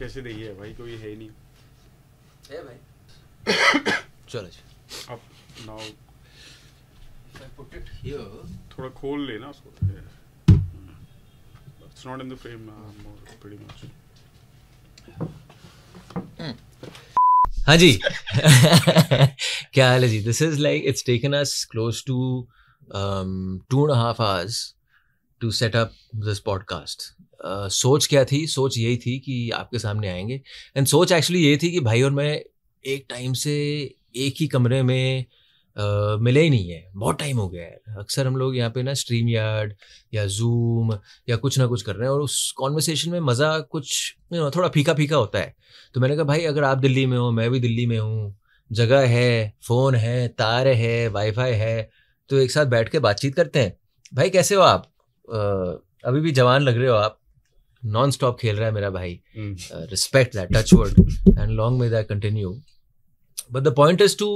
कैसे नहीं है भाई कोई है नहीं है भाई चलो जी अब नाउ put it here. थोड़ा खोल लेना उसको It's not in the frame uh, more, pretty much. Mm. हाँ जी क्या हाल है जी this is like it's taken us close to two and half hours to set up this podcast सोच क्या थी सोच यही थी कि आपके सामने आएंगे एंड सोच एक्चुअली ये थी कि भाई और मैं एक टाइम से एक ही कमरे में uh, मिले ही नहीं है बहुत टाइम हो गया है अक्सर हम लोग यहाँ पे ना स्ट्रीम यार्ड या जूम या कुछ ना कुछ कर रहे हैं और उस कॉन्वर्सेशन में मज़ा कुछ थोड़ा फीका फीका होता है तो मैंने कहा भाई अगर आप दिल्ली में हो मैं भी दिल्ली में हूँ जगह है फ़ोन है तार है वाईफाई है तो एक साथ बैठ के बातचीत करते हैं भाई कैसे हो आप अभी भी जवान लग रहे हो आप नॉन स्टॉप खेल रहा है मेरा भाई respect that touch word and long may that continue but the point is to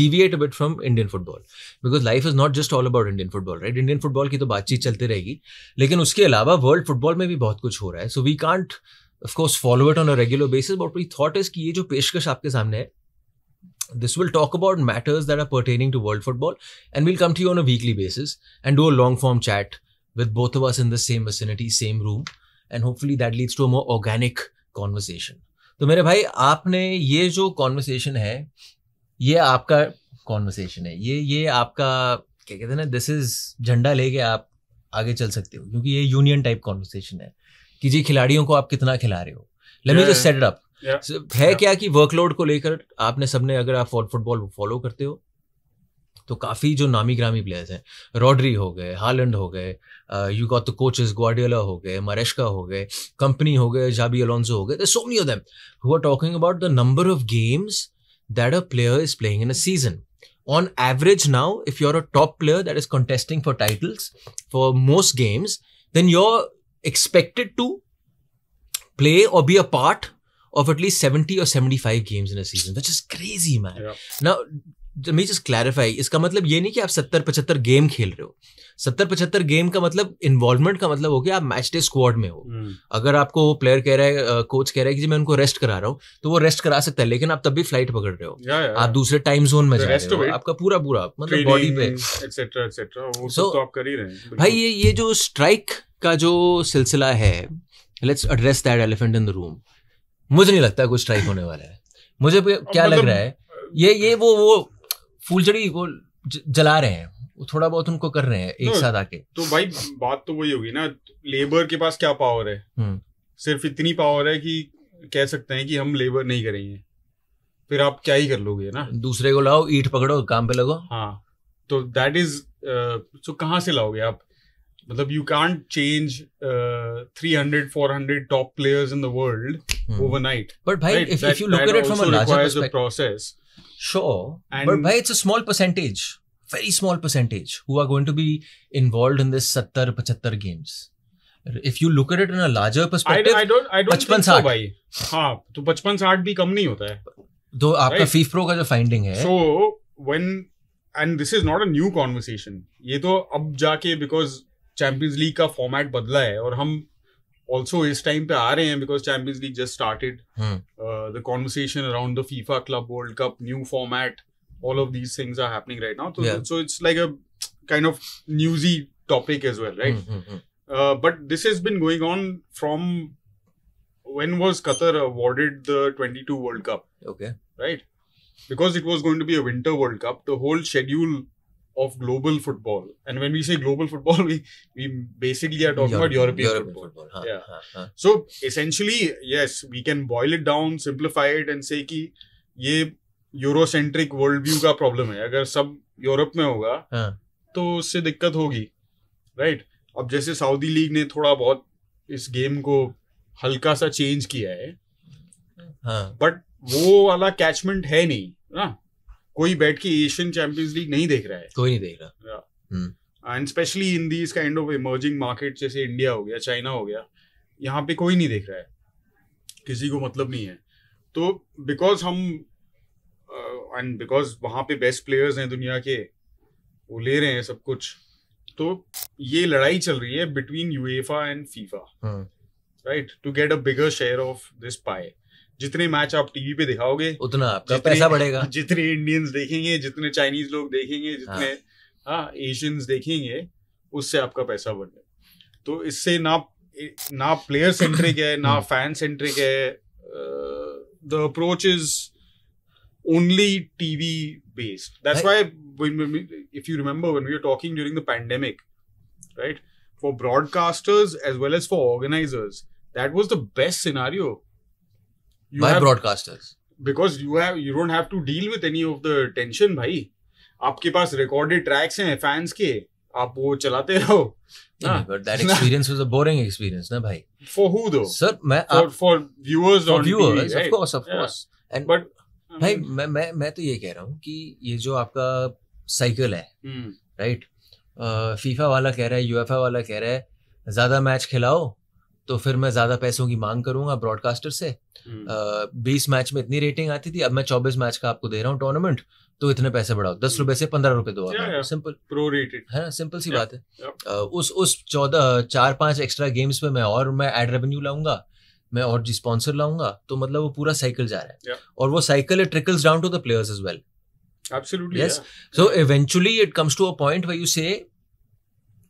deviate a bit from Indian football because life is not just all about Indian football right Indian football की तो बातचीत चलती रहेगी लेकिन उसके अलावा world football में भी बहुत कुछ हो रहा है so we can't of course follow it on a regular basis but we thought is की ये जो पेशकश आपके सामने है this will talk about matters that are pertaining to world football and we'll come to you on a weekly basis and do a long form chat with both of us in the same vicinity, same room, and hopefully that leads to a more organic conversation. तो मेरे भाई आपने ये जो conversation है ये आपका conversation है ये ये आपका क्या कहते हैं ना दिस इज झंडा लेके आप आगे चल सकते हो क्योंकि ये यूनियन टाइप कॉन्वर्सेशन है कि जी खिलाड़ियों को आप कितना खिला रहे हो let me just set it up है क्या कि वर्कलोड को लेकर आपने सबने अगर आप फुटबॉल फॉलो करते हो तो काफ़ी जो नामी ग्रामी प्लेयर्स हैं रॉड्री हो गए हालैंड हो गए Uh, you got the coaches Guardiola ho Maresca ho Company ho gaye, Alonso ho There's so many of them who are talking about the number of games that a player is playing in a season. On average now, if you're a top player that is contesting for titles for most games, then you're expected to play or be a part of at least 70 or 75 games in a season, which is crazy, man. Now, me just clarify इसका मतलब ये नहीं कि आप सत्तर पचहत्तर game खेल रहे हो सत्तर पचहत्तर गेम का मतलब इन्वॉल्वमेंट का मतलब हो गया आप मैच डे स्क्वाड में हो hmm. अगर आपको प्लेयर कह रहा है कोच कह रहा है कि जी मैं उनको रेस्ट करा रहा हूँ तो वो रेस्ट करा सकता है लेकिन आप तब भी फ्लाइट पकड़ रहे हो yeah, yeah. आप दूसरे टाइम जोन में जा रहे तो हो आपका पूरा पूरा मतलब बॉडी पे एक्सेट्रा तो कर ही रहे भाई ये ये जो स्ट्राइक का जो सिलसिला है let's address that elephant in the room मुझे नहीं लगता कुछ स्ट्राइक होने वाला है मुझे क्या मतलब लग रहा है ये ये वो वो फूलझड़ी को जला रहे हैं वो थोड़ा बहुत उनको कर रहे हैं एक हाँ, साथ आके तो भाई बात तो वही होगी ना लेबर के पास क्या पावर है हम्म। सिर्फ इतनी पावर है कि कह सकते हैं कि हम लेबर नहीं करेंगे फिर आप क्या ही कर लोगे ना दूसरे को लाओ ईट पकड़ो काम पे लगो हाँ तो दैट इज सो कहाँ से लाओगे आप मतलब you can't change three hundred four hundred top players in the world overnight but भाई if you look at it from a larger process Sure. And but bhai, it's a small percentage, very small percentage, who are going to be involved in this 70 75 games. If you look at it in a larger perspective, I, I don't, I don't think so, bhai. Haan, to 55 60 bhi kam nahi hota hai. Do aapka right? FIFA Pro ka jo finding hai. So when and this is not a new conversation. ये तो अब जाके because Champions League ka format badla hai, aur hum also is time pe aa rahe hain because Champions League just started. Hmm. Uh, the conversation around the FIFA Club World Cup, new format, all of these things are happening right now. So, yeah. so it's like a kind of newsy topic as well, right? hmm, hmm, hmm. uh, but this has been going on from when was Qatar awarded the 22 World Cup? Okay. Right? Because it was going to be a winter World Cup, the whole schedule of global football. And when we say global football, we, we basically are talking Europe, about European, European football. football. yeah. Huh, huh. So essentially, yes, we can boil it down, simplify it, and say कि ये Eurocentric world view का problem है अगर सब Europe में होगा हाँ. तो उससे दिक्कत होगी राइट अब जैसे सऊदी लीग ने थोड़ा बहुत इस गेम को हल्का सा चेंज किया है हाँ. बट वो वाला कैचमेंट है नहीं ना कोई बैठ के एशियन चैंपियंस लीग नहीं देख रहा है कोई नहीं देख रहा and specially in these kind of emerging market जैसे इंडिया हो गया चाइना हो गया यहाँ पे कोई नहीं देख रहा है किसी को मतलब नहीं है तो बिकॉज हम एंड uh, बिकॉज वहाँ पे बेस्ट प्लेयर्स हैं दुनिया के वो ले रहे हैं सब कुछ तो ये लड़ाई चल रही है between UEFA and FIFA right to get a bigger share of this pie जितने मैच आप टीवी पे दिखाओगे उतना आपका पैसा बढ़ेगा जितने इंडियंस देखेंगे जितने चाइनीज लोग देखेंगे जितने हाँ एशियंस हाँ, देखेंगे उससे आपका पैसा बढ़ेगा तो इससे ना ना प्लेयर सेंट्रिक है ना फैन सेंट्रिक है the approach is only TV based that's why if you remember when we are talking during the pandemic right for broadcasters as well as for organisers that was the best scenario you by have, broadcasters because you have you don't have to deal with any of the tension भाई आपके पास recorded tracks हैं fans के आप वो चलाते रहो Yeah, but that experience was a boring experience, na bhai. For who though? Sir, मैं for, आप, for viewers for on viewers, TV, right? of course, of yeah. course. And but भाई मैं मैं मैं तो ये कह रहा हूँ कि ये जो आपका साइकिल है राइट फीफा वाला कह रहा है यूएफए वाला कह रहा है ज्यादा मैच खिलाओ तो फिर मैं ज़्यादा पैसों की मांग करूंगा ब्रॉडकास्टर से हम्म। बीस मैच में इतनी रेटिंग आती थी अब मैं चौबीस मैच का आपको दे रहा हूँ टूर्नामेंट तो इतने पैसे बढ़ाओ दस हम्म। रुपए से पंद्रह रुपए दो सिंपल प्रो रेटेड है ना सिंपल सी बात है उस उस चौदह चार पांच एक्स्ट्रा गेम्स पे मैं और मैं एड रेवेन्यू लाऊंगा मैं और जी स्पॉन्सर लाऊंगा तो मतलब वो पूरा साइकिल जा रहा है और वो cycle it trickles down to the players as well absolutely yes so eventually it comes to a point where you say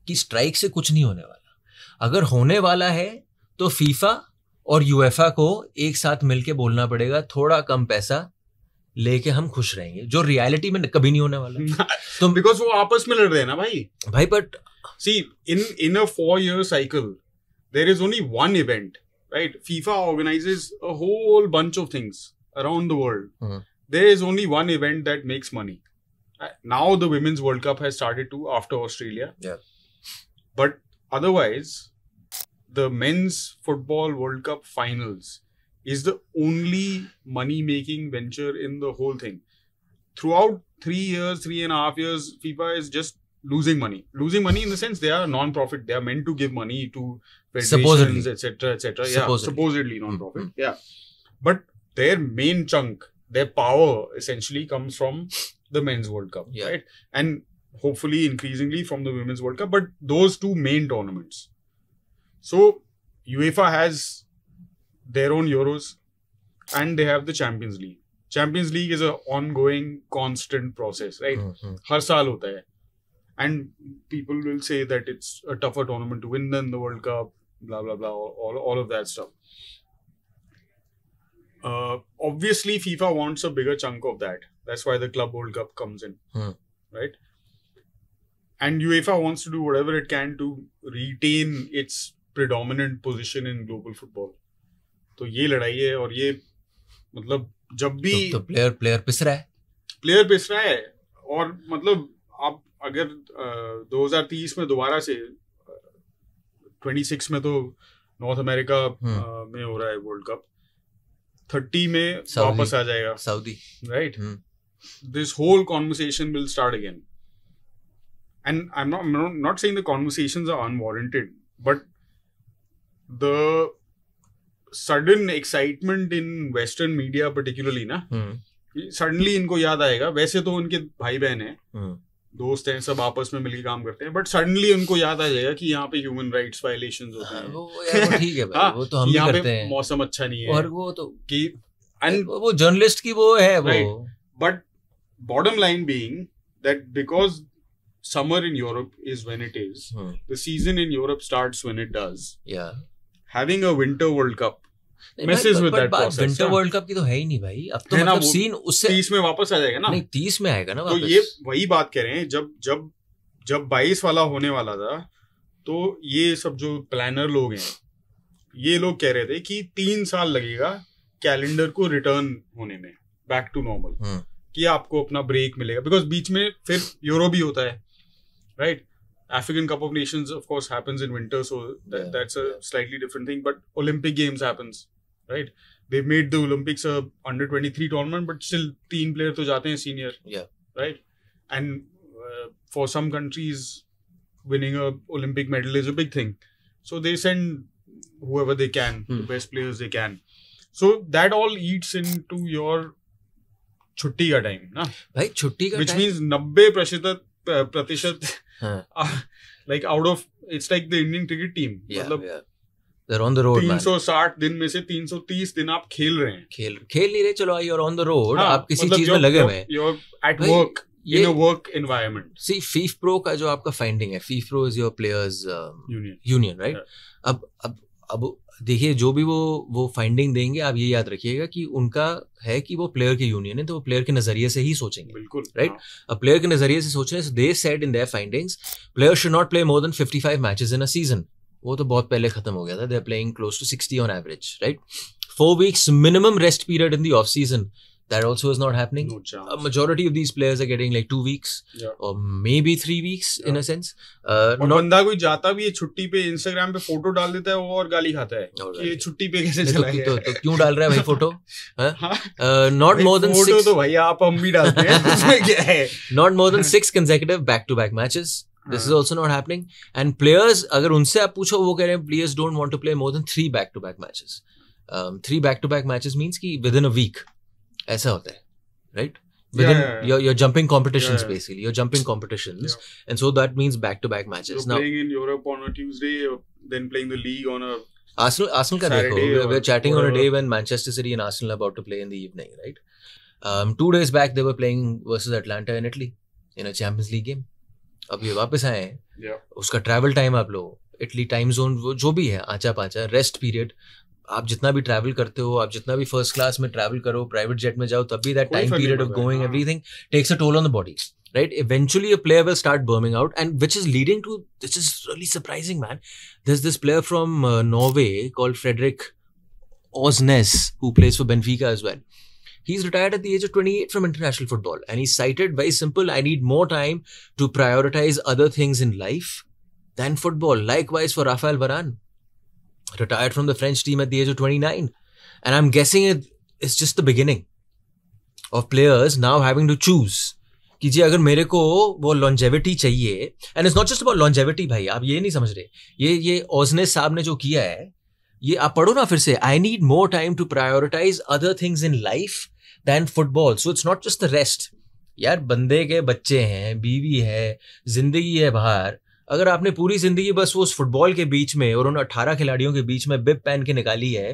कि स्ट्राइक से कुछ नहीं होने वाला अगर होने वाला है तो फीफा और यूएफा को एक साथ मिलके बोलना पड़ेगा थोड़ा कम पैसा लेके हम खुश रहेंगे जो रियलिटी में कभी नहीं होने वाला तो बिकॉज वो आपस में लड़ रहे हैं ना भाई भाई but see in in a four year cycle there is only one event right FIFA organises a whole bunch of things around the world there is only one event that makes money now the women's world cup has started too after australia yeah but otherwise the men's football World Cup finals is the only money making venture in the whole thing. Throughout three years, three and a half years, FIFA is just losing money. Losing money in the sense they are non-profit. They are meant to give money to federations, etc., etc. Et yeah, supposedly hmm. non-profit. Mm-hmm. Yeah, but their main chunk, their power, essentially comes from the men's World Cup, yeah. right? And hopefully, increasingly from the women's World Cup. But those two main tournaments. So UEFA has their own Euros and they have the Champions League. Champions League is an ongoing, constant process, right? Mm-hmm. Har hota hai. And people will say that it's a tougher tournament to win than the World Cup, blah, blah, blah, all, all of that stuff. Uh, obviously, FIFA wants a bigger chunk of that. That's why the Club World Cup comes in, mm. right? And UEFA wants to do whatever it can to retain its predominant position in global football तो ये लड़ाई है और ये मतलब जब भी तो, तो प्लेयर प्लेयर पिस रहा है प्लेयर पिस रहा है और मतलब आप अगर आ, 2030 में दोबारा से ट्वेंटी uh, में तो नॉर्थ अमेरिका हम्म। में हो रहा है वर्ल्ड कप 30 में वापस आ जाएगा Saudi right this whole conversation will start again and I am not not saying the conversations are unwarranted but the sudden excitement in western media particularly na hmm. suddenly inko yaad aayega वैसे तो उनके भाई बहन है hmm. दोस्त हैं सब आपस में मिलकर काम करते हैं बट सडनली उनको याद आ जाएगा कि यहाँ पे ह्यूमन राइट्स वायलेशन होते हैं वो ठीक है भाई हाँ, वो तो हम यहाँ पे मौसम अच्छा नहीं है और वो तो कि एंड वो जर्नलिस्ट की वो है वो but bottom line being that because summer in Europe is when it is the season in Europe Europe starts it does does. having a winter world cup messes with that process winter World Cup की तो है ही नहीं भाई अब तो है ना, मतलब सीन उससे 30 में वापस आ जाएगा ना नहीं 30 में आएगा ना तो ये वही बात कह रहे हैं जब जब जब 22 वाला होने वाला था तो ये सब जो प्लानर लोग हैं ये लोग कह रहे थे कि तीन साल लगेगा कैलेंडर को रिटर्न होने में बैक टू नॉर्मल कि आपको अपना ब्रेक मिलेगा बिकॉज बीच में फिर यूरो भी होता है right African Cup of Nations, of course, happens in winter, so th- yeah, that's a yeah. slightly different thing. But Olympic Games happens, right? They've made the Olympics a under twenty three tournament, but still, teen player to jate senior, yeah, right? And uh, for some countries, winning a Olympic medal is a big thing, so they send whoever they can, hmm. the best players they can. So that all eats into your छुट्टी का time ना भाई छुट्टी का which means नब्बे प्रतिशत प्रतिशत like out of it's like the Indian cricket team मतलब ऑन द रोड तीन सौ साठ दिन में से तीन सौ तीस दिन आप खेल रहे हैं खेल खेल नहीं रहे चलो आई और ऑन द रोड आप किसी मतलब चीज में लगे हुए at work in work environment see FIFPro का जो आपका फाइंडिंग है FIFPro is your players union right अब अब अब देखिए जो भी वो वो फाइंडिंग देंगे आप ये याद रखिएगा कि उनका है कि वो प्लेयर की यूनियन है तो वो प्लेयर के नजरिए से ही सोचेंगे बिल्कुल राइट हाँ। अब प्लेयर के नजरिए से सोच रहे हैं they said in their findings player should not play more than 55 matches in a season वो तो बहुत पहले खत्म हो गया था they are playing close to 60 on average right four weeks minimum rest period in the off season that also is not happening. No a majority of these players are getting like two weeks yeah. or maybe three weeks yeah. in a sense. Uh, not... बंदा कोई जाता भी है छुट्टी पे Instagram पे photo डाल देता है वो और गाली खाता है right. ये छुट्टी पे कैसे तो चला गया तो, तो, क्यों डाल रहा है भाई photo not more than photo तो भाई आप हम भी डालते हैं क्या है not more than six consecutive back to back matches this is also not happening and players अगर उनसे आप पूछो वो कह रहे हैं players don't want to play more than three back to back matches three back to back matches means की within a week ऐसा होता है right within yeah, yeah, yeah. You're, you're jumping competitions yeah, yeah. basically you're jumping competitions yeah. and so that means back-to-back matches so now playing in europe on a tuesday then playing the league on a arsenal arsenal ka dekho we're, we're chatting whatever. on a day when manchester city and arsenal are about to play in the evening right um, two days back they were playing versus atlanta in italy in a champions league game अब ये वापस आए हैं उसका travel time आप लोग Italy time zone वो जो भी है आचा पाचा रेस्ट पीरियड आप जितना भी ट्रैवल करते हो आप जितना भी फर्स्ट क्लास में ट्रैवल करो प्राइवेट जेट में जाओ तब भी that time period of going everything takes a toll on the body right eventually a player will start burning out and which is leading to this is really surprising man there's this player from uh, norway called frederick osnes who plays for benfica as well he's retired at the age of 28 from international football and he's cited very simple i need more time to prioritize other things in life than football likewise for rafael varane retired from the French team at the age of 29. And I'm guessing it is just the beginning of players now having to choose. कि जी अगर मेरे को वो longevity चाहिए and it's not just about longevity भाई आप ये नहीं समझ रहे ये ये ओजनेस साहब ने जो किया है ये आप पढ़ो ना फिर से I need more time to prioritize other things in life than football so it's not just the rest यार बंदे के बच्चे हैं बीवी है जिंदगी है बाहर अगर आपने पूरी जिंदगी बस वो उस फुटबॉल के बीच में और उन 18 खिलाड़ियों के बीच में बिब पहन के निकाली है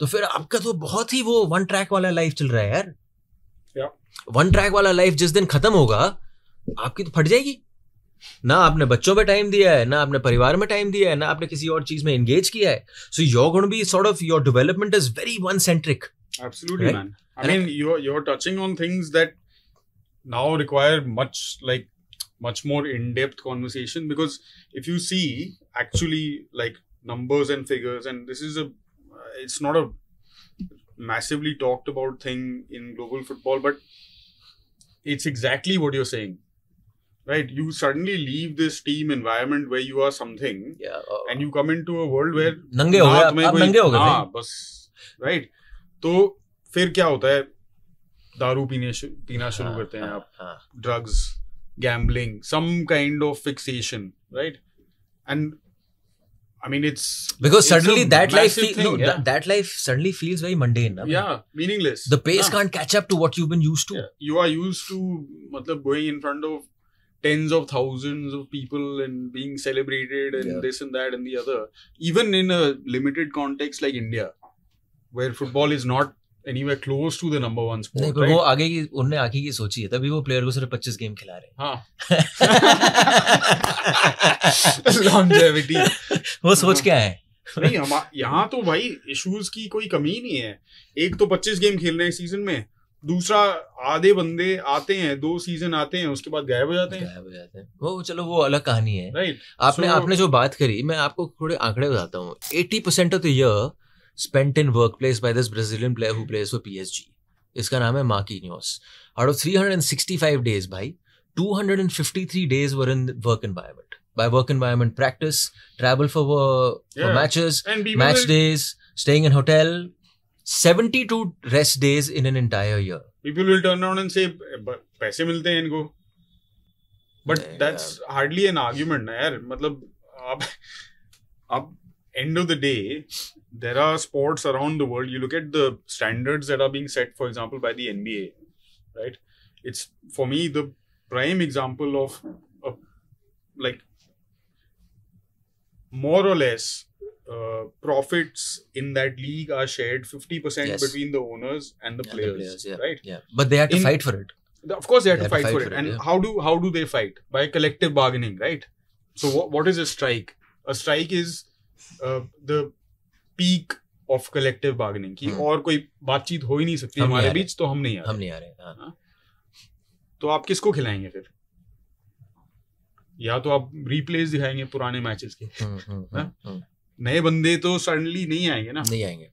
तो फिर आपका तो बहुत ही वो वन ट्रैक वाला लाइफ चल रहा है यार वन ट्रैक वाला लाइफ जिस दिन खत्म होगा आपकी तो फट जाएगी ना आपने बच्चों में टाइम दिया है ना आपने परिवार में टाइम दिया है ना आपने किसी और चीज में एंगेज किया है so your gonna be sort of your development is very one centric absolutely man I mean you you are touching on things that now require much like much more in-depth conversation because if you see actually like numbers and figures and this is a it's not a massively talked about thing in global football but it's exactly what you're saying right you suddenly leave this team environment where you are something yeah, uh, and you come into a world where नंगे हो गए आप नंगे हो गए हां बस फिर क्या होता है दारू पीने पीना शुरू करते हैं आप drugs gambling, some kind of fixation, right? And I mean, it's because it's suddenly that life fe- thing, no, yeah. th- that life suddenly feels very mundane. yeah, meaningless. The pace ah. can't catch up to what you've been used to. Yeah. You are used to, matlab, going in front of tens of thousands of people and being celebrated and this and that and the other. Even in a limited context like India, where football is not anywhere close to the number one spot नहीं right? वो आगे की आगे की सोची है तभी वो player को सिर्फ 25 गेम खिला रहे लॉन्जेविटी हाँ। वो सोच क्या है नहीं हम तो भाई इश्यूज की कोई कमी नहीं है एक तो 25 गेम खेल रहे हैं सीजन में दूसरा आधे बंदे आते हैं दो सीजन आते हैं उसके बाद गायब हो जाते हैं गायब हो जाते हैं वो चलो वो अलग कहानी है राइट right. आपने so, आपने जो बात करी मैं आपको थोड़े आंकड़े बताता हूँ eighty percent of the year spent in workplace by this Brazilian player who plays for PSG इसका नाम है Marquinhos out of 365 days भाई 253 days were in work environment by work environment practice travel for for matches match days staying in hotel 72 rest days in an entire year people will turn around and say पैसे मिलते हैं इनको but that's hardly N argument ना यार मतलब आप आप end of the day there are sports around the world. You look at the standards that are being set, for example, by the NBA, right? It's for me the prime example of a, like more or less uh, profits in that league are shared 50% yes. between the owners and the players, the players yeah. right yeah but they have to in, fight for it of course they have, they to, fight to, fight for, it, for it and yeah. how do how do they fight by collective bargaining right so what, what is a strike a strike is uh, the peak of collective bargaining की हम्म। और कोई बातचीत हो ही नहीं सकती हमारे बीच तो हम नहीं आ रहे हम नहीं आ रहे हाँ। हाँ। तो आप किसको खिलाएंगे फिर या तो आप रिप्लेस दिखाएंगे पुराने मैचेस के हम्म, हम्म, हाँ? नए बंदे तो सडनली नहीं आएंगे ना नहीं आएंगे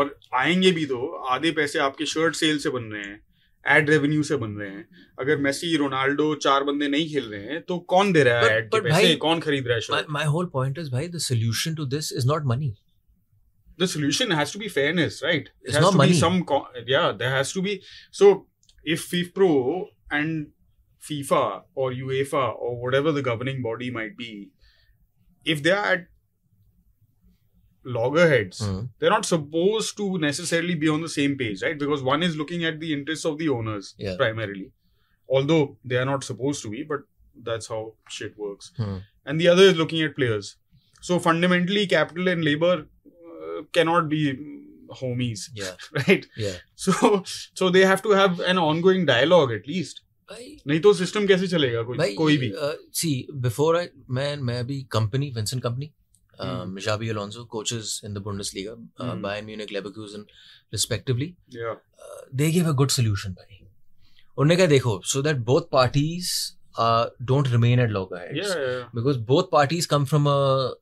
और आएंगे भी तो आधे पैसे आपके शर्ट सेल से बन रहे हैं एड रेवेन्यू से बन रहे हैं अगर मेसी रोनाल्डो चार बंदे नहीं खेल रहे हैं तो कौन दे रहा है एड के पैसे कौन खरीद रहा है माय होल पॉइंट इज भाई the solution to this is not money the solution has to be fairness, right? It it's has not to money. be some co- yeah, there has to be so if FIFPro and FIFA or UEFA or whatever the governing body might be, if they are at loggerheads, mm. they're not supposed to necessarily be on the same page, right? Because one is looking at the interests of the owners yeah. primarily, although they are not supposed to be, but that's how shit works. Mm. And the other is looking at players. So fundamentally, capital and labor cannot be homies. Right? Yeah. So so they have to have an ongoing dialogue at least. नहीं तो system कैसे चलेगा कोई कोई भी see before I मैं मैं अभी Kompany Vincent Kompany Xabi Alonso coaches in the Bundesliga, hmm. Bayern Munich, Leverkusen, respectively. Yeah, they gave a good solution, bhai. उन्होंने कहा देखो so that both parties uh, don't remain at loggerheads yeah, yeah, because both parties come from a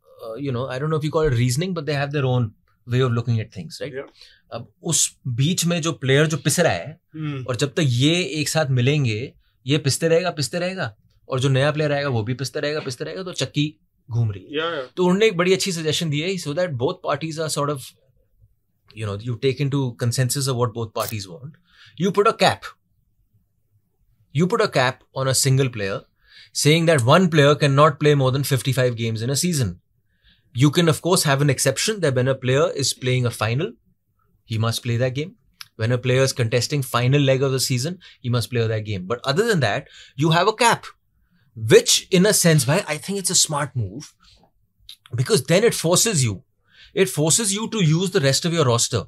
you know I don't know if you call it reasoning but they have their own way of looking at things right अब उस बीच में जो player जो पिस रहा है hmm. और जब तक ये एक साथ मिलेंगे ये पिसते रहेगा पिसते रहेगा और जो नया प्लेयर आएगा वो भी पिसते रहेगा पिसते रहेगा तो चक्की घूम रही है yeah, yeah. तो उन्होंने एक बड़ी अच्छी सजेशन दी है so that both parties are sort of you know you take into consensus of both parties want you put a cap you put a cap on a single player that one player can not play more than fifty five games in a season You can, of course, have an exception that when a player is playing a final, he must play that game. When a player is contesting final leg of the season, he must play that game. But other than that, you have a cap, which in a sense, why I think it's a smart move because then it forces you, it forces you to use the rest of your roster.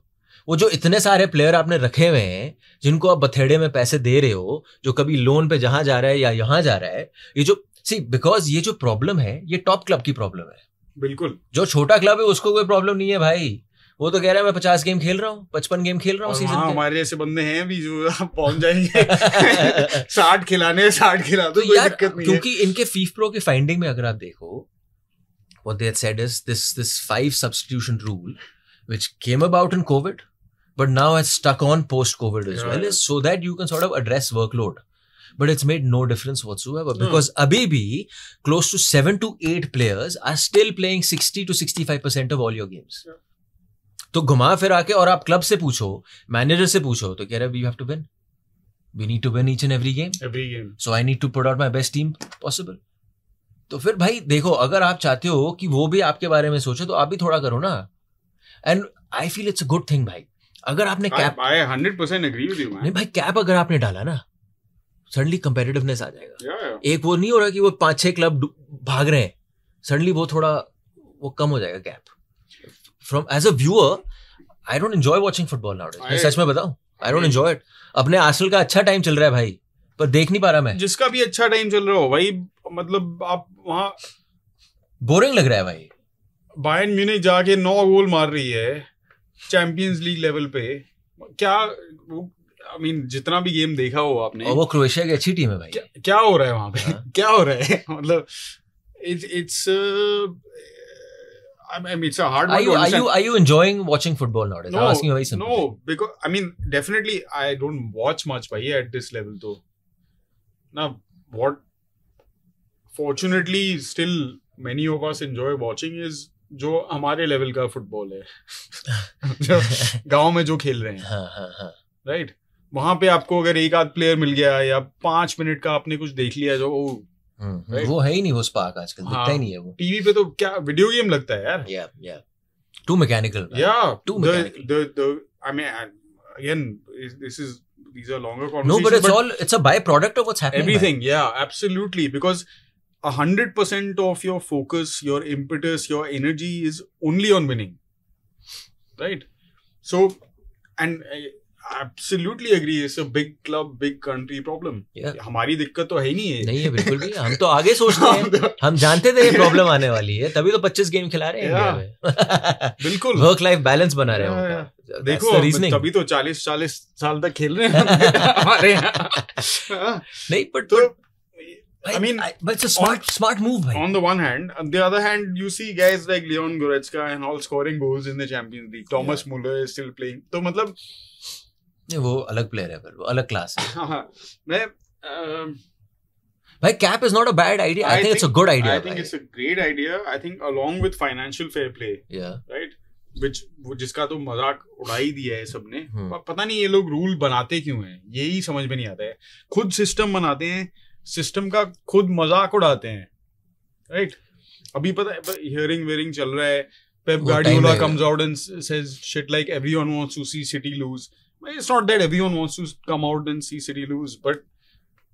वो जो इतने सारे player आपने रखे हुए हैं जिनको आप बथेड़े में पैसे दे रहे हो जो कभी लोन पे जहां जा रहा है या यहां जा रहा है ये जो सी बिकॉज ये जो प्रॉब्लम है ये टॉप क्लब की प्रॉब्लम है बिल्कुल जो छोटा क्लब है उसको कोई प्रॉब्लम नहीं है भाई वो तो कह रहा है मैं पचास गेम खेल रहा हूँ पचपन गेम खेल रहा हूँ सीजन हाँ, हमारे जैसे बंदे हैं भी जो पहुंच जाएंगे साठ खिलाने साठ खिला तो कोई दिक्कत नहीं क्योंकि इनके फीफ प्रो के फाइंडिंग में अगर आप देखो what they had said is this this five substitution rule, which came about in COVID, but now has stuck on post COVID as yeah. well, is so that you can sort of address workload. But it's made no difference what's because अभी भी close to seven to eight players are still playing sixty to sixty five percent of all your games तो घुमा फिर आके और आप club से पूछो मैनेजर से पूछो तो कह रहे we have to win we need to win each and every game every game so I need to put out my best team possible तो फिर भाई देखो अगर आप चाहते हो कि वो भी आपके बारे में सोचे तो आप भी थोड़ा करो ना and I feel it's a good thing भाई अगर आपने cap I hundred percent agree नहीं भाई कैप अगर आपने डाला ना सडनली कंपेटिटिवनेस आ जाएगा yeah, yeah. एक वो नहीं हो रहा कि वो पांच छह क्लब भाग रहे हैं सडनली वो थोड़ा वो कम हो जाएगा gap from as a viewer I don't enjoy watching football now मैं सच में बताऊं आई डोंट एंजॉय इट अपने आसल का अच्छा टाइम चल रहा है भाई पर देख नहीं पा रहा मैं जिसका भी अच्छा टाइम चल रहा हो भाई मतलब आप वहां बोरिंग लग रहा है भाई बायन म्यूनिक जाके नौ गोल मार रही है चैंपियंस लीग लेवल पे क्या आई मीन जितना भी गेम देखा हो आपने और वो क्रोएशिया की अच्छी टीम है भाई क्या, क्या हो रहा है वहां पे क्या हो रहा है मतलब it's it's I mean, it's a hard are you, Are you are you enjoying watching football nowadays? No, I'm asking you very simply. No, because I mean, definitely, I don't watch much, by at this level though. Now, what? Fortunately, still many of us enjoy watching is जो हमारे level का football है जो गांव में जो खेल रहे हैं राइट right? वहां पे आपको अगर एक आध प्लेयर मिल गया या पांच मिनट का आपने कुछ देख लिया जो हम्म, हम्म। वो है ही नहीं वो स्पार्क आजकल हाँ, दिखता ही हाँ। नहीं है वो टीवी पे तो क्या वीडियो गेम लगता है यार या too mechanical too mechanical this is of your focus your impetus your energy is only on winning right so and absolutely agree it's a big club big country problem हमारी दिक्कत तो है नहीं है नहीं है बिल्कुल भी हम तो आगे सोचते हैं हम जानते थे ये प्रॉब्लम आने वाली है तभी तो 25 गेम खिला रहे हैं बिल्कुल वर्क लाइफ बैलेंस बना रहे हैं देखो तभी तो चालीस चालीस साल तक खेल रहे हैं हमारे नहीं बट तो I mean, I, but it's a smart, on, smart move. Bhai. On the one hand, on the other hand, you see guys like Leon Goretzka and all scoring goals in the Champions League. Thomas yeah. Muller is still playing. So, I mean, नहीं वो अलग player है फिर वो अलग class है हाँ, हाँ। मैं भाई cap is not a bad idea I think it's a good idea I think it's a great idea I think along with financial fair play right which वो जिसका तो मजाक उड़ा ही दिया है सबने hmm. पता नहीं ये लोग रूल बनाते क्यों हैं यही समझ में नहीं आता है खुद सिस्टम बनाते हैं सिस्टम का खुद मजाक उड़ाते हैं राइट right? अभी पता है हियरिंग वेयरिंग चल रहा है Pep Guardiola comes out and says shit like everyone wants to see City lose It's not that everyone wants to come out and see City lose, but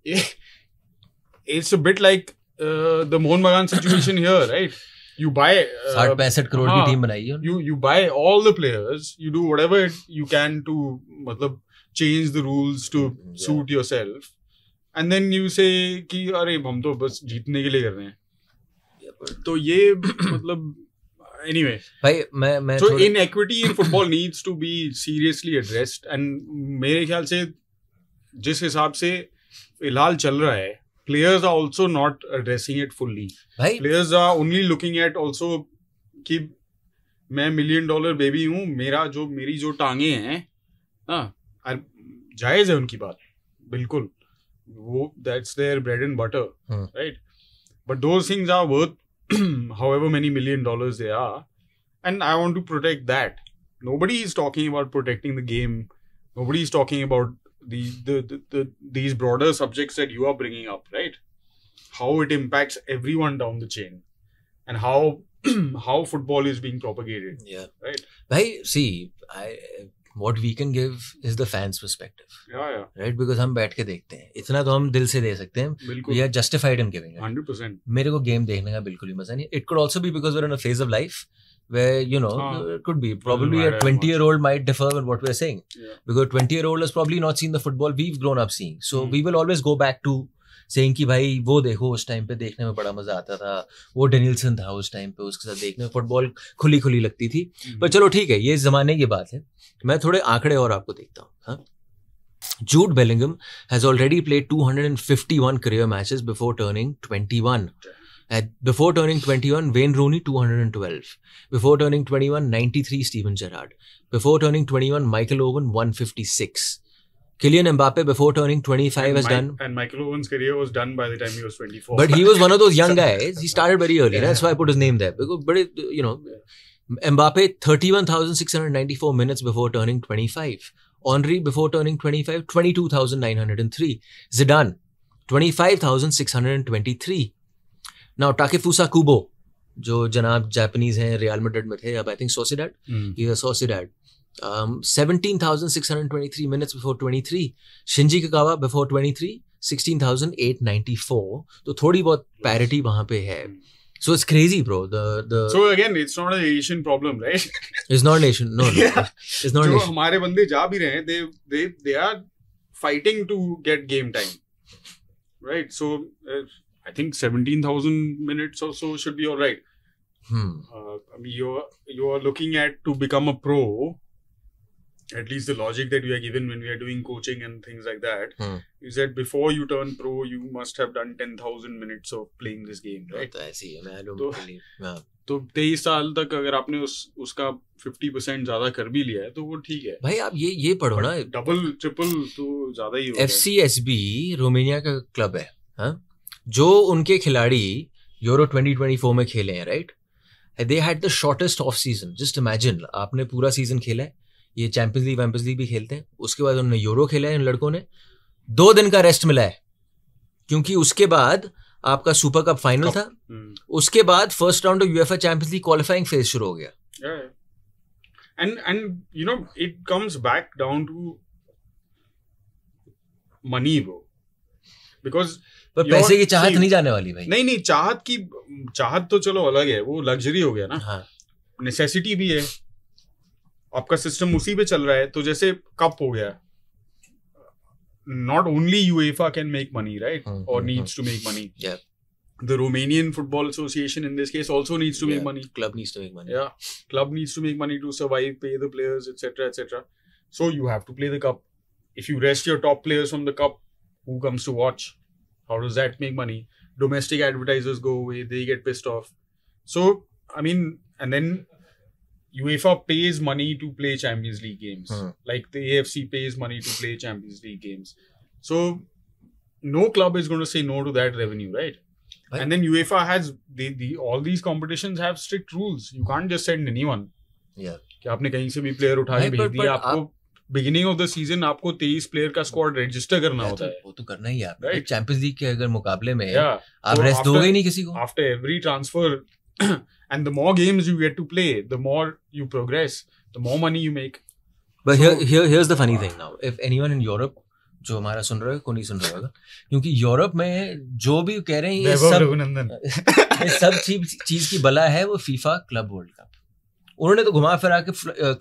it's a bit like uh, the Mohan Bagan situation here, right? You buy uh, पैंसठ करोड़ की team बनाई है you you buy all the players you do whatever it, you can to matlab, change the rules to yeah. suit yourself and then you say that अरे हम तो बस जीतने के लिए कर रहे हैं तो मैं जिस हिसाब से फिलहाल चल रहा है players are also not addressing it fully players are only looking at also कि मैं मिलियन डॉलर बेबी हूँ मेरा जो मेरी जो टांगे हैं ना हाँ, जायज है उनकी बात बिल्कुल वो that's their bread and butter right but those things are worth however many million dollars they are. And I want to protect that. Nobody is talking about protecting the game. Nobody is talking about the, the, the, the these broader subjects that you are bringing up, right? How it impacts everyone down the chain, and how how football is being propagated. Yeah, right. I see, I what we can give is the fans perspective yeah yeah right because हम बैठ के देखते हैं इतना तो हम दिल से दे सकते हैं we are justified in giving it 100% मेरे को गेम देखने का बिल्कुल भी मजा नहीं it could also be because we're in a phase of life where you know ah, it could be probably a 20 year old might differ with what we're saying yeah. because 20 year old has probably not seen the football we've grown up seeing so mm. we will always go back to saying कि भाई वो देखो उस time पे देखने में बड़ा मजा आता था वो डेनिल्सन था उस टाइम पे उसके साथ देखने में फुटबॉल खुली खुली लगती थी हम्म। पर चलो ठीक है ये जमाने की बात है मैं थोड़े आंकड़े और आपको देखता हूँ Jude Bellingham has already played two hundred and fifty one career matches before turning twenty one before turning twenty one Wayne Rooney two hundred and twelve before turning twenty one ninety three Steven Gerrard before turning twenty Owen one fifty six Kylian Mbappe, before turning 25, and has Mike, done. And Michael Owen's career was done by the time he was 24. But he was one of those young guys. He started very early. Yeah. That's why I put his name there. Because, but, it, you know, Mbappe, 31,694 minutes before turning 25. Henri, before turning 25, 22,903. Zidane, 25,623. Now, Takefusa Kubo, जो Janab Japanese, हैं Real Madrid I think I think He's a Sociedad um, 17,623 minutes before 23. Shinji Kagawa before 23, 16,894. So, थोड़ी bit parity there. So it's crazy, bro. The the. So again, it's not an Asian problem, right? it's not an Asian. No, no. yeah. It's not. जो हमारे बंदे जा भी रहे हैं, they they they are fighting to get game time, right? So uh, I think seventeen thousand minutes or so should be all right. Hmm. Uh, I mean, you're you're looking at to become a pro at least the logic that we are given when we are doing coaching and things like that hmm. is that before you turn pro, you must have done 10,000 minutes of playing this game, right? तो ऐसी है, मैं don't तो, believe. हाँ. तो 23 साल तक अगर आपने उस उसका 50% परसेंट ज्यादा कर भी लिया है तो वो ठीक है भाई आप ये ये पढ़ो ना डबल ट्रिपल तो ज्यादा ही F C S B Romania का क्लब है हा? जो उनके खिलाड़ी यूरो ट्वेंटी ट्वेंटी फोर में खेले हैं right they had the shortest of season just imagine आपने पूरा सीजन खेला है ये चैंपियंस लीग वैम्पियंस लीग भी खेलते हैं उसके बाद उन्होंने यूरो खेला है इन लड़कों ने दो दिन का रेस्ट मिला है क्योंकि उसके बाद आपका सुपर कप फाइनल था हम्म। उसके बाद first round of UEFA Champions League qualifying phase शुरू हो गया and and you know it comes back down to money bro because पर पैसे की चाहत नहीं जाने वाली भाई नहीं नहीं चाहत की चाहत तो चलो अलग है वो लग्जरी हो गया ना हाँ नेसेसिटी भी है आपका सिस्टम उसी पे चल रहा है तो जैसे कप हो गया not only UEFA can make money right और needs to make money the Romanian Football Association in this case also needs to yeah. make money. Club needs to make money. Yeah, club needs to make money to survive, pay the players, etc., etc. So you have to play the cup. If you rest your top players from the cup, who comes to watch? How does that make money? Domestic advertisers go away; they get pissed off. So I mean, and then UEFA pays money to play Champions League games, hmm. like the AFC pays money to play Champions League games. So no club is going to say no to that revenue, right? right. And then UEFA has the the all these competitions have strict rules. You can't just send anyone. Yeah. कि आपने कहीं से भी player उठा भेज दिया आपको beginning of the season आपको तेईस प्लेयर का स्क्वाड रजिस्टर करना होता है वो तो करना ही यार राइट चैंपियंस लीग के अगर मुकाबले में आप रेस्ट दोगे नहीं किसी को after every transfer and the more games you get to play, the more you progress, the more money you make. But so, here, here, here's the funny thing now. If anyone in Europe जो हमारा सुन रहा है को नहीं सुन रहा होगा क्योंकि Europe में जो भी कह रहे हैं ये सब ये सब चीज चीज की बला है वो फीफा क्लब वर्ल्ड कप उन्होंने तो घुमा फिरा के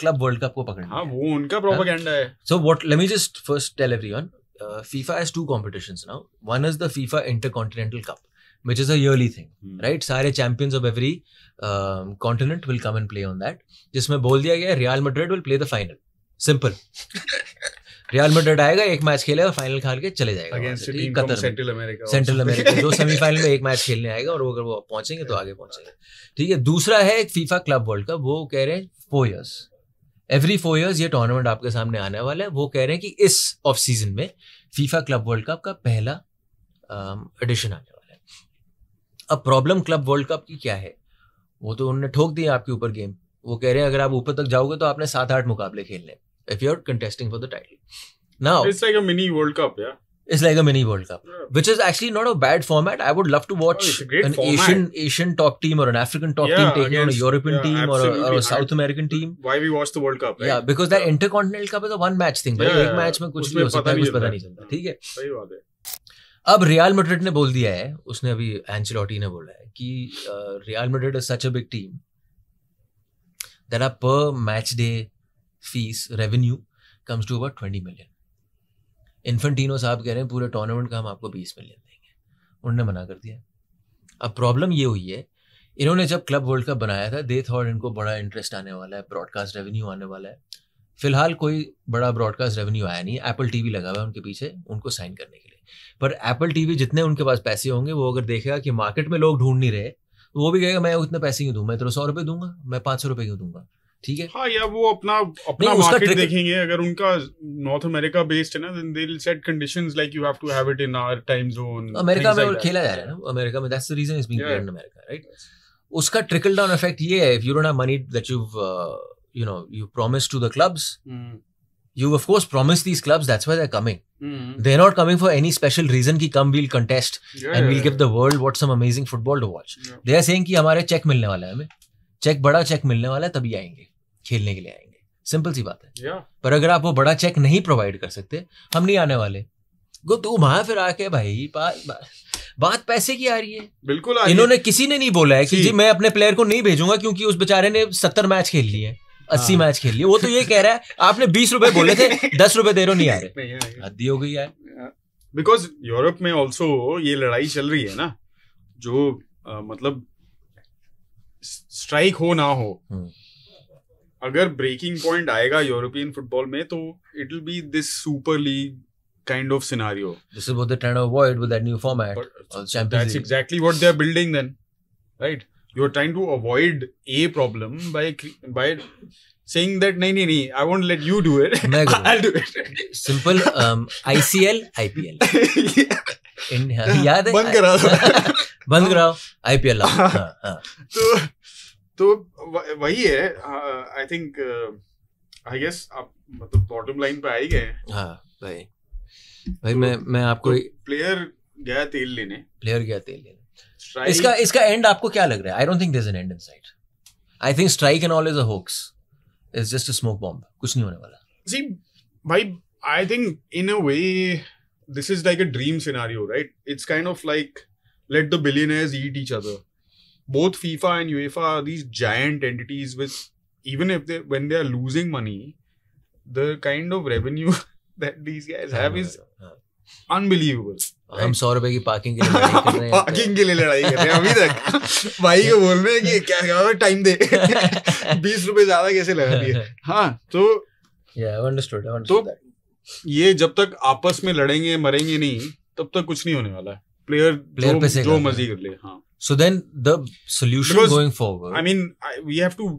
क्लब वर्ल्ड कप को पकड़ना हाँ, वो उनका प्रोपेगेंडा है so what let me just first tell everyone FIFA has two competitions now one is the FIFA Intercontinental Cup which is a yearly thing, hmm. right? सारे champions of every uh, continent will come and play on that. जिसमें बोल दिया गया Real Madrid will play the final simple Real Madrid आएगा एक match खेलेगा final खेल के चले जाएगा Qatar central America central America दो सेमीफाइनल में एक मैच खेलने आएगा और वो अगर वो पहुंचेंगे तो आगे पहुंचेंगे ठीक है दूसरा है एक फीफा क्लब वर्ल्ड कप वो कह रहे हैं four years every four years ये टूर्नामेंट आपके सामने आने वाला है वो कह रहे हैं कि इस ऑफ सीजन में फीफा क्लब वर्ल्ड कप का पहला एडिशन um, आने अब प्रॉब्लम क्लब वर्ल्ड कप की क्या है वो तो उन्होंने ठोक दी आपके ऊपर गेम वो कह रहे हैं अगर आप ऊपर तक जाओगे तो आपने सात आठ मुकाबले खेलने if you are contesting for the title now it's like a mini World Cup या it's like a mini World Cup which is actually not a bad format I would love to watch an Asian Asian top team और an African top team taking on a European team और a South American team why we watch the World Cup या because that Intercontinental cup is a one match thing but एक match में कुछ भी हो सकता है कुछ पता नहीं चलता ठीक है सही बात है अब रियल मेड्रिड ने बोल दिया है उसने अभी एंचलॉटी ने बोला है कि Real Madrid is such a big team that our पर match day fees revenue comes to about twenty million Infantino साहब कह रहे हैं पूरे टूर्नामेंट का हम आपको बीस मिलियन देंगे उन्होंने मना कर दिया अब प्रॉब्लम ये हुई है इन्होंने जब क्लब वर्ल्ड कप बनाया था दे थॉट इनको बड़ा इंटरेस्ट आने वाला है ब्रॉडकास्ट रेवेन्यू आने वाला है फिलहाल कोई बड़ा ब्रॉडकास्ट रेवेन्यू आया नहीं एप्पल टीवी लगा हुआ है उनके पीछे उनको साइन करने के लिए पर एप्पल टीवी जितने उनके पास पैसे होंगे वो अगर देखेगा कि मार्केट में लोग ढूंढ नहीं रहे तो वो भी कहेगा मैं इतने पैसे क्यों दूँ मैं तेरह सौ रुपए दूंगा मैं पांच सौ रुपए क्यों दूंगा ठीक है हाँ या वो अपना अपना मार्केट देखेंगे अगर उनका नॉर्थ अमेरिका बेस्ड है ना then they will set conditions like you have to have it in our time zone America में like खेला जा रहा है ना अमेरिका में that's the reason is being played in America right उसका ट्रिकल डाउन इफेक्ट ये है if you don't have money that you you know you promise to the clubs you of course promise these clubs that's why they're coming mm. they're not coming for any special reason ki come we'll contest yeah, and we'll give the world what some amazing football to watch yeah. they are saying ki hamare check milne wala hai hame check bada check milne wala hai tabhi आएंगे खेलने के लिए आएंगे simple सी बात है yeah. पर अगर आप वो बड़ा चेक नहीं प्रोवाइड कर सकते हम नहीं आने वाले गो तू वहां फिर आके भाई बा, बा, बात पैसे की आ रही है बिल्कुल आ इन्होंने किसी ने नहीं बोला है कि जी मैं अपने प्लेयर को नहीं भेजूंगा क्योंकि उस बेचारे ने सत्तर मैच खेल लिए अस्सी हाँ। मैच खेल लिए वो तो ये कह रहा है आपने बीस रुपए बोले थे दस रुपए दे रहे नहीं आ रहे हद्दी हो गई यार बिकॉज यूरोप में ऑल्सो ये लड़ाई चल रही है ना जो आ, मतलब स्ट्राइक हो ना हो हम्म। अगर ब्रेकिंग पॉइंट आएगा यूरोपियन फुटबॉल में तो it will be this super league kind of scenario this is what they trying to avoid with that new format that's exactly league. They are building then right you're trying to avoid a problem by by saying that nahi nahi nahi I won't let you do it I'll do it simple um, ICL IPL इन याद है बंद कराओ बंद कराओ IPL तो तो वही है आई थिंक आई गेस आप मतलब बॉटम लाइन पे आ ही गए हाँ भाई भाई मैं मैं आपको प्लेयर गया तेल लेने प्लेयर गया तेल लेने strike इसका इसका एंड आपको क्या लग रहा है I don't think there is an end inside I think strike and all is a hoax is just a smoke bomb कुछ नहीं होने वाला सी भाई I think in a way this is like a dream scenario right it's kind of like let the billionaires eat each other both fifa and uefa are these giant entities with even if they when they are losing money the kind of revenue that these guys have is unbelievable हम सौ रुपए की parking के लिए लड़ाई कर रहे हैं पार्किंग तो- के लिए लड़ाई कर रहे हैं अभी तक भाई को बोल रहे हैं कि क्या क्या टाइम दे बीस रुपए ज्यादा कैसे लगा दिए हाँ तो तो ये जब तक आपस में लड़ेंगे मरेंगे नहीं तब तक कुछ नहीं होने वाला है प्लेयर प्लेयर पे जो मर्जी कर ले हाँ so then the going forward I mean we have to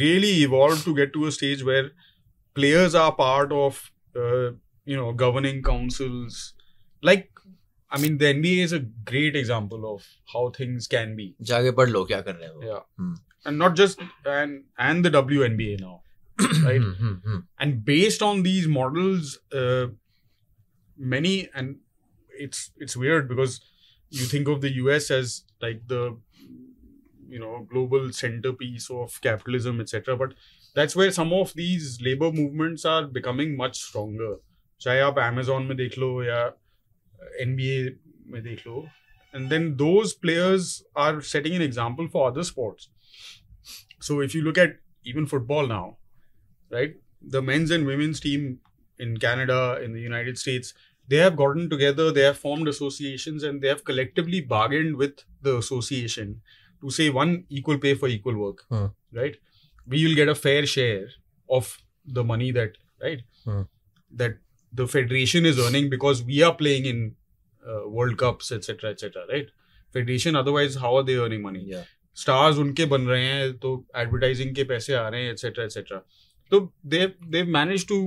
really evolve to get to a stage where players are part of you know governing councils like I mean, the NBA is a great example of how things can be. लो क्या कर रहे हो. Yeah. Hmm. And not just and and the WNBA now, hmm, right? Hmm, hmm, and based on these models, uh, many and it's it's weird because you think of the US as like the you know global centerpiece of capitalism, etc. But that's where some of these labor movements are becoming much stronger. चाहे आप Amazon में देख लो या एन में देख लो and then those players are setting an example for other sports so if you look at even football now right the men's and in Canada, in the United States, they have gotten together, they have formed associations, and they have collectively bargained with the association to say one equal pay for equal work, right? We will get a fair share of the money that right that the federation is earning because we are playing in uh, World Cups, etc., etc. Right? Federation, otherwise, how are they earning money? Yeah. Stars उनके बन रहे हैं तो advertising के पैसे आ रहे हैं etc etc तो they they've managed to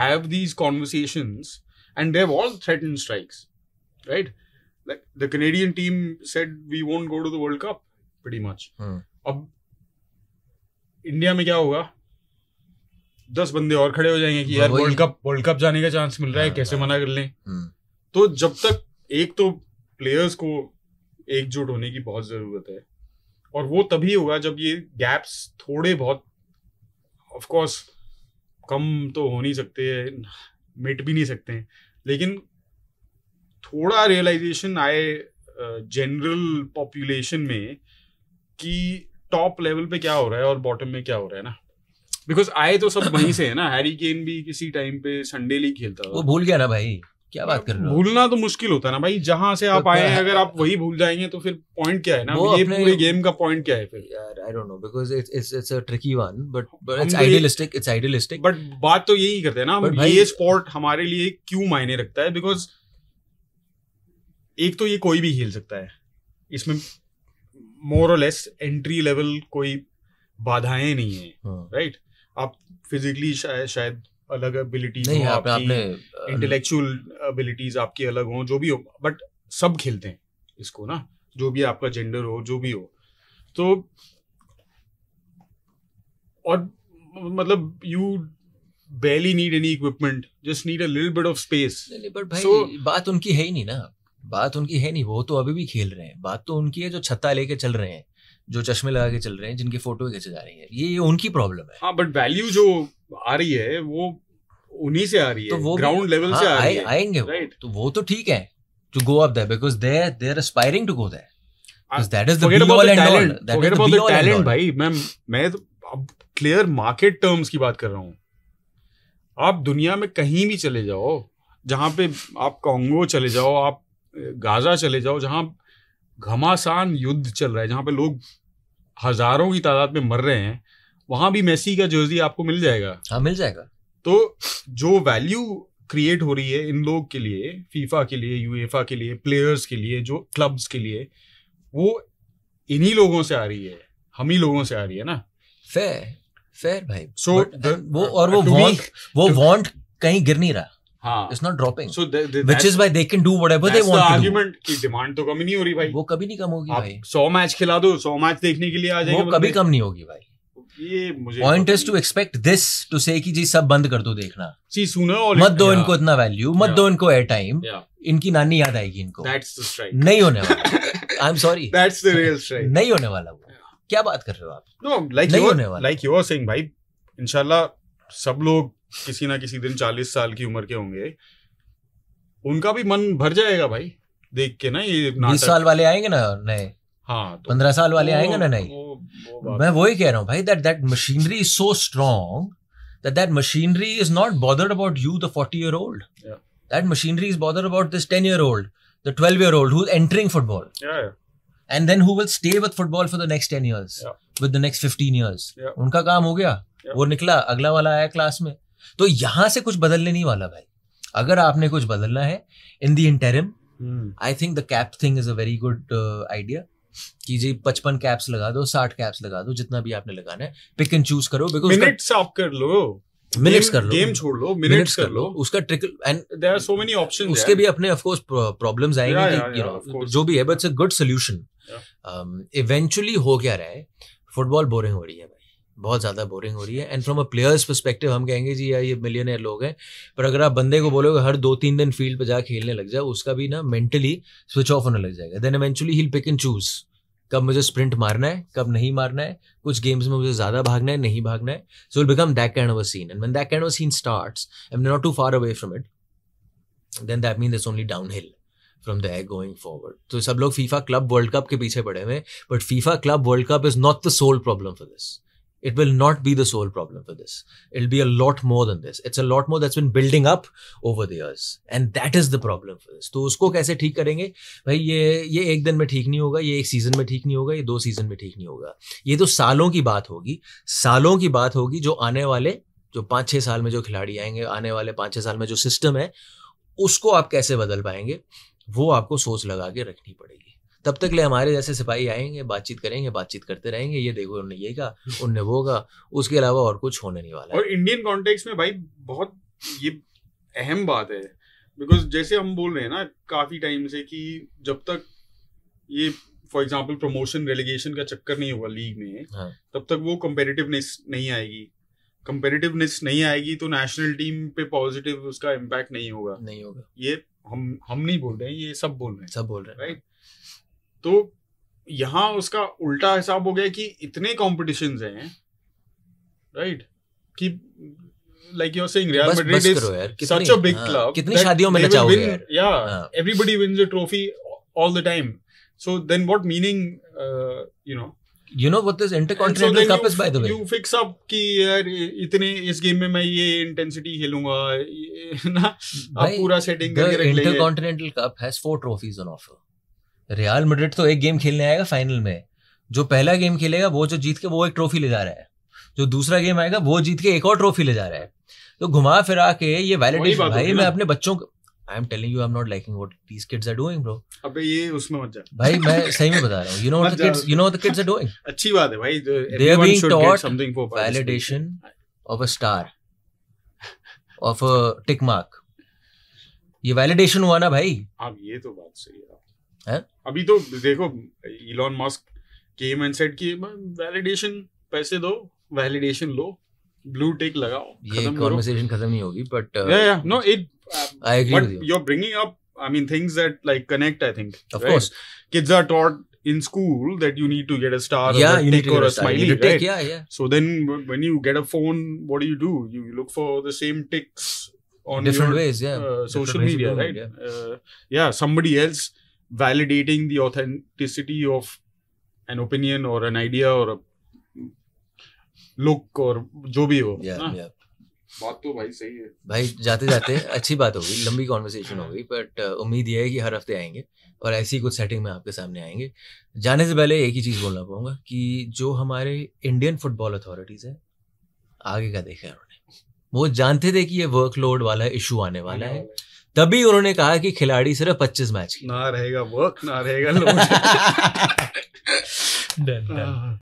have these conversations and they've all threatened strikes right like the Canadian team said we won't go to the World Cup pretty much hmm. अब India में क्या होगा दस बंदे और खड़े हो जाएंगे कि हाँ, यार वर्ल्ड कप वर्ल्ड कप जाने का चांस मिल रहा है हाँ, कैसे हाँ। मना कर लें हम्म। तो जब तक एक तो प्लेयर्स को एकजुट होने की बहुत जरूरत है और वो तभी होगा जब ये गैप्स थोड़े बहुत ऑफ कोर्स कम तो हो नहीं सकते मिट भी नहीं सकते हैं लेकिन थोड़ा रियलाइजेशन आए जनरल पॉपुलेशन में कि टॉप लेवल पे क्या हो रहा है और बॉटम में क्या हो रहा है ना बिकॉज आए तो सब वहीं से है ना हैरी केन भी किसी टाइम पे संडे लीग खेलता था वो भूल गया ना भाई क्या बात कर रहे हो भूलना तो मुश्किल होता है ना भाई जहां से आप तो आए हैं अगर आप वही भूल जाएंगे तो फिर पॉइंट क्या है ना ये पूरे गेम का पॉइंट क्या है फिर यार I don't know because it's it's it's a tricky one but but it's idealistic it's idealistic but बात तो यही करते हैं ना हम ये स्पोर्ट हमारे लिए क्यों मायने रखता है बिकॉज़ एक तो ये कोई भी खेल सकता है इसमें मोर और लेस एंट्री लेवल कोई बाधाएं नहीं है राइट हाँ। आप फिजिकली शायद शायद अलग एबिलिटीज हो आपकी इंटेलेक्चुअल एबिलिटीज आपकी अलग हो जो भी हो बट सब खेलते हैं इसको ना जो भी आपका जेंडर हो जो भी हो तो और मतलब you barely need any equipment just need a little bit of space but भाई so, बात उनकी है ही नहीं ना बात उनकी है नहीं वो तो अभी भी खेल रहे हैं बात तो उनकी है जो छत्ता लेके चल रहे हैं जो चश्मे लगा के चल रहे हैं जिनकी फोटो खींचे जा रही है ये, उनकी प्रॉब्लम है हाँ बट वैल्यू जो आ रही है वो उन्हीं से आ रही तो है वो ग्राउंड लेवल हाँ, से आ रही है आएंगे right. तो वो तो ठीक है to go up there because they they are aspiring to go there because that is the be all and all that is the be all talent भाई मैं मैं तो अब क्लियर मार्केट टर्म्स की बात कर रहा हूँ आप दुनिया में कहीं भी चले जाओ जहाँ पे आप कांगो चले जाओ आप गाजा चले जाओ जहाँ घमासान युद्ध चल रहा है जहाँ पे लोग हजारों की तादाद में मर रहे हैं वहां भी मेसी का जर्जी आपको मिल जाएगा हाँ मिल जाएगा तो जो वैल्यू क्रिएट हो रही है इन लोग के लिए फीफा के लिए यूएफा के लिए प्लेयर्स के लिए जो क्लब्स के लिए वो इन्हीं लोगों से आ रही है हम ही लोगों से आ रही है ना फेर फेर भाई सो so, वो और वो वांट वो वांट कहीं गिर नहीं रहा it's not dropping is they can do they की डिमांड तो नहीं हो रही भाई वो कभी नहीं कम होगी भाई मैच खिला दो मैच देखने के लिए आ वो कभी कम नहीं होगी भाई point is to expect this to say कि जी सब बंद कर दो देखना सी मत दो इनको इतना वैल्यू मत दो इनको एयर टाइम इनकी नानी याद आएगी इनको नहीं होने वाला आई एम सॉरी नहीं होने वाला वो क्या बात कर रहे हो आप no like like you are saying भाई इंशाल्लाह सब लोग किसी ना किसी दिन चालीस साल की उम्र के होंगे उनका भी मन भर जाएगा भाई देख के ना ये बीस साल वाले आएंगे ना नए हाँ तो पंद्रह साल वाले वो, आएंगे ना नहीं वो, वो मैं वही कह रहा हूँ भाई that that machinery is so strong that that machinery is not bother about you the forty year old that machinery is bother about this ten year old the twelve year old who entering football and then will stay with football for the next ten years with the next fifteen years उनका काम हो गया yeah. वो निकला अगला वाला आया class में तो यहां से कुछ बदलने नहीं वाला भाई अगर आपने कुछ बदलना है in the interim I think the cap thing is a very good idea कि जी पचपन कैप्स लगा दो साठ कैप्स लगा दो जितना भी आपने लगाना है पिक एंड चूज करो बिकॉज मिनट्स कर लो मिनट्स कर लो गेम छोड़ लो मिनट्स कर लो उसका trickle and there are so many options उसके भी अपने ऑफ कोर्स प्रॉब्लम्स आएंगे यू नो जो भी है but it's a good solution eventually हो क्या रहा है फुटबॉल बोरिंग हो रही है बहुत ज़्यादा बोरिंग हो रही है and from a player's perspective हम कहेंगे जी यार ये मिलियनर लोग हैं पर अगर आप बंदे को बोलोगे हर दो तीन दिन फील्ड पर जा खेलने लग जाए उसका भी ना मेंटली स्विच ऑफ होने लग जाएगा देन इवेंचुअली ही पिक एंड चूज़ कब मुझे स्प्रिंट मारना है कब नहीं मारना है कुछ गेम्स में मुझे ज़्यादा भागना है नहीं भागना है so will become that kind of a scene and that kind of scene start I am not too far away from it then that mean this only downhill from the going forward तो सब लोग FIFA club world cup के पीछे पड़े हुए but FIFA club world cup is not the sole problem for this it will not be the sole problem for this. It'll be a lot more than this. It's a lot more that's been building up over the years. And that is the problem for this. तो उसको कैसे ठीक करेंगे भाई ये ये एक दिन में ठीक नहीं होगा ये एक सीजन में ठीक नहीं होगा ये दो सीजन में ठीक नहीं होगा ये तो सालों की बात होगी सालों की बात होगी जो आने वाले जो पाँच छः साल में जो खिलाड़ी आएंगे आने वाले पाँच छः साल में जो सिस्टम है उसको आप कैसे बदल पाएंगे वो आपको सोच लगा के रखनी पड़ेगी तब तक ले हमारे जैसे सिपाही आएंगे बातचीत करेंगे बातचीत करते रहेंगे ये देखो उन्होंने ये कहा उनने वो कहा उसके अलावा और कुछ होने नहीं वाला और इंडियन कॉन्टेक्स्ट में भाई बहुत ये अहम बात है बिकॉज जैसे हम बोल रहे हैं ना काफी टाइम से कि जब तक ये फॉर एग्जाम्पल प्रमोशन रेलिगेशन का चक्कर नहीं होगा लीग में हाँ. तब तक वो कंपेरेटिवनेस नहीं आएगी कंपेरेटिवनेस नहीं आएगी तो नेशनल टीम पे पॉजिटिव उसका इम्पैक्ट नहीं होगा नहीं होगा ये हम हम नहीं बोल रहे हैं ये सब बोल रहे हैं सब बोल रहे हैं राइट right? तो यहाँ उसका उल्टा हिसाब हो गया कि इतने कॉम्पिटिशन हैं राइट कि like you saying Real Madrid is such a big club कितनी हाँ, शादियों में नचाओगे यार या everybody wins a trophy all the time so then what meaning you know you know what this intercontinental cup is by the way you fix up कि यार इतने इस गेम में मैं ये इंटेंसिटी खेलूंगा ना आप पूरा सेटिंग करके रख लेंगे intercontinental cup has four trophies on offer Real Madrid तो एक गेम खेलने आएगा फाइनल में जो पहला गेम खेलेगा वो जो जीत के वो एक ट्रॉफी ले जा रहा है जो दूसरा गेम आएगा वो जीत के एक और ट्रॉफी ले जा रहा है तो घुमा फिरा के ये वैलिडेशन भाई मैं अपने बच्चों को I am telling you I am not liking what these kids are doing bro अबे ये उसमें मत जा भाई मैं सही में बता रहा हूं you know what the kids you know what the kids are doing अच्छी बात है भाई they are being taught something for validation of a star of a tick mark ये वैलिडेशन हुआ ना भाई अब हाँ, ये तो बात सही है अभी तो देखो Elon Musk came and said कि वैलिडेशन पैसे दो वैलिडेशन लो ब्लू टेक लगाओ ये कन्वर्सेशन खत्म नहीं होगी but yeah yeah no it I agree with you you are bringing up I mean things that like connect I think of course kids are taught in school that you need to get a star yeah, or a you tick or a, a smiley, right? Tick, yeah, yeah. So then when you get a phone, what do you do? You look for the same ticks on different your, ways, yeah. Uh, social media, right? yeah. Uh, yeah, somebody else validating the authenticity of an opinion or an idea or a look और जो भी हो yeah, हाँ। yeah. बात तो भाई सही है भाई जाते जाते अच्छी बात होगी लंबी कॉन्वर्सेशन होगी बट उम्मीद ये है कि हर हफ्ते आएंगे और ऐसी कुछ सेटिंग में आपके सामने आएंगे जाने से पहले एक ही चीज़ बोलना पाऊंगा कि जो हमारे इंडियन फुटबॉल अथॉरिटीज़ है आगे का देखा है उन्होंने वो जानते थे कि ये वर्कलोड वाला इशू आने वाला है तभी उन्होंने कहा कि खिलाड़ी सिर्फ पच्चीस मैच ना रहेगा वर्क ना रहेगा